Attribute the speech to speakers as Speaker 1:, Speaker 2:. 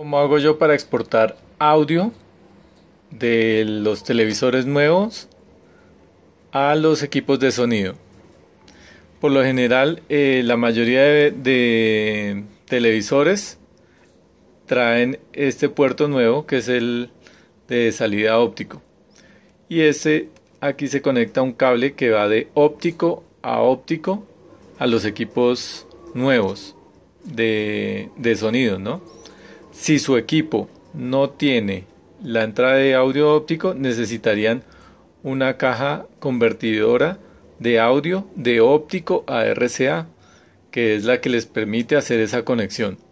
Speaker 1: ¿Cómo hago yo para exportar audio de los televisores nuevos a los equipos de sonido? Por lo general, eh, la mayoría de, de, televisores traen este puerto nuevo que es el de salida óptico. Y ese aquí se conecta un cable que va de óptico a óptico a los equipos nuevos de, de sonido, ¿no? Si su equipo no tiene la entrada de audio óptico, necesitarían una caja convertidora de audio de óptico a RCA, que es la que les permite hacer esa conexión.